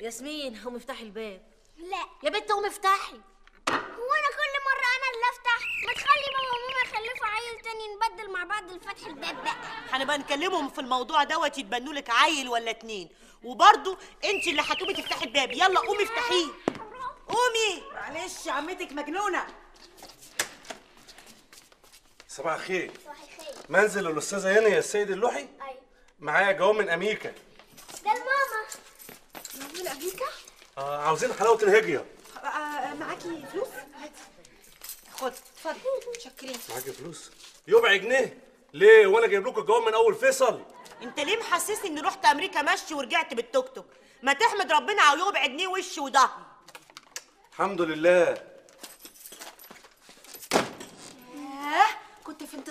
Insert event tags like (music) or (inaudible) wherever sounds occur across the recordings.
ياسمين قومي افتحي الباب لا يا بنت قومي افتحي هو انا كل مره انا اللي افتح ما تخلي بابا وماما يخلفوا عيل تاني نبدل مع بعض الفتح الباب بقى هنبقى نكلمهم في الموضوع دوت يتبنوا لك عيل ولا اتنين وبرده انت اللي هتقومي تفتحي الباب يلا قومي افتحيه قومي معلش عمتك مجنونه صباح الخير صباح الخير منزل الاستاذه هنا يا السيد اللوحي ايوه معايا جواب من امريكا من امريكا؟ آه عاوزين حلاوه الهجيه آه،, آه معاكي فلوس؟ خد اتفضل متشكرين معاكي فلوس؟ يوم جنيه ليه وانا جايب لكم الجواب من اول فيصل انت ليه محسسني اني رحت امريكا مشي ورجعت بالتوك توك ما تحمد ربنا على يبعد جنيه وشي وضهري الحمد لله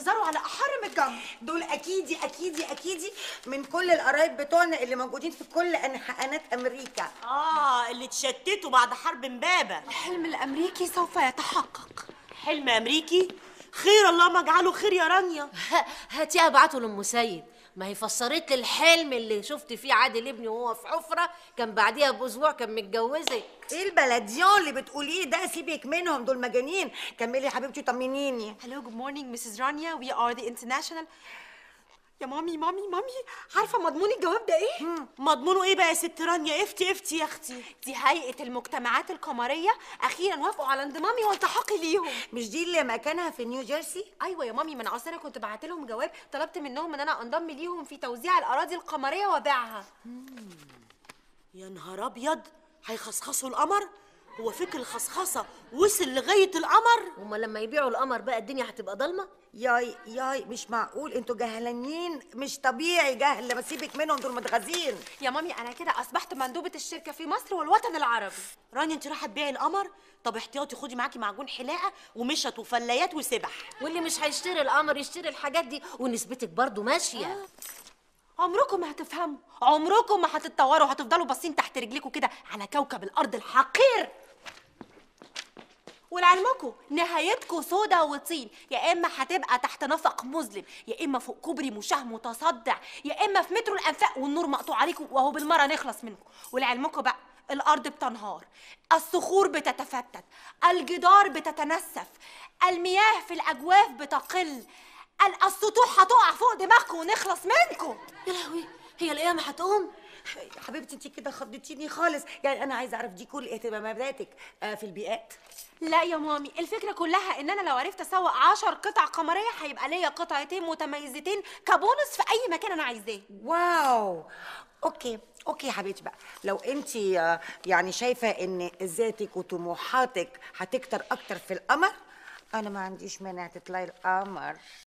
بيهزروا على احرم الجمع دول اكيدي اكيدي اكيدي من كل القرايب بتوعنا اللي موجودين في كل انحاءات امريكا اه اللي اتشتتوا بعد حرب امبابه الحلم الامريكي سوف يتحقق حلم امريكي خير الله ما اجعله خير يا رانيا (laughs) هاتي ابعته لام سيد ما هي فسرت لي الحلم اللي شفت فيه عادل ابني وهو في حفره كان بعديها باسبوع كان متجوزة ايه البلديون اللي بتقوليه ده سيبك منهم دول مجانين كملي يا حبيبتي طمنيني هلو جود مورنينج مسز رانيا وي ار ذا انترناشونال يا مامي مامي مامي عارفه مضمون الجواب ده ايه مم. مضمونه ايه بقى يا ست رانيا افتي افتي يا اختي دي هيئه المجتمعات القمريه اخيرا وافقوا على انضمامي والتحاقي ليهم مش دي اللي مكانها في نيو جيرسي ايوه يا مامي من عصر انا كنت بعت لهم جواب طلبت منهم ان انا انضم ليهم في توزيع الاراضي القمريه وبيعها يا نهار ابيض هيخصخصوا القمر هو فكر الخصخصه وصل لغايه القمر وما لما يبيعوا القمر بقى الدنيا هتبقى ضلمه ياي ياي مش معقول انتوا جهلانين مش طبيعي جهل ما سيبك منهم دول متغازين يا مامي انا كده اصبحت مندوبه الشركه في مصر والوطن العربي راني انت رايحه تبيعي القمر طب احتياطي خدي معاكي معجون حلاقه ومشط وفلايات وسبح واللي مش هيشتري القمر يشتري الحاجات دي ونسبتك برضو ماشيه آه. عمركم ما هتفهموا عمركم ما هتتطوروا هتفضلوا باصين تحت رجليكم كده على كوكب الارض الحقير ولعلمكم نهايتكم سودا وطين يا اما هتبقى تحت نفق مظلم يا اما فوق كوبري مشاه متصدع يا اما في مترو الانفاق والنور مقطوع عليكم وهو بالمره نخلص منكم ولعلمكم بقى الارض بتنهار الصخور بتتفتت الجدار بتتنسف المياه في الاجواف بتقل السطوح هتقع فوق دماغكم ونخلص منكم يا لهوي هي القيامه هتقوم حبيبتي انت كده خضتيني خالص يعني انا عايزه اعرف دي كل اهتماماتك آه، في البيئات لا يا مامي الفكره كلها ان انا لو عرفت اسوق 10 قطع قمريه هيبقى ليا قطعتين متميزتين كبونص في اي مكان انا عايزاه واو اوكي اوكي حبيبتي بقى لو انت آه، يعني شايفه ان ذاتك وطموحاتك هتكتر اكتر في القمر انا ما عنديش مانع تطلعي القمر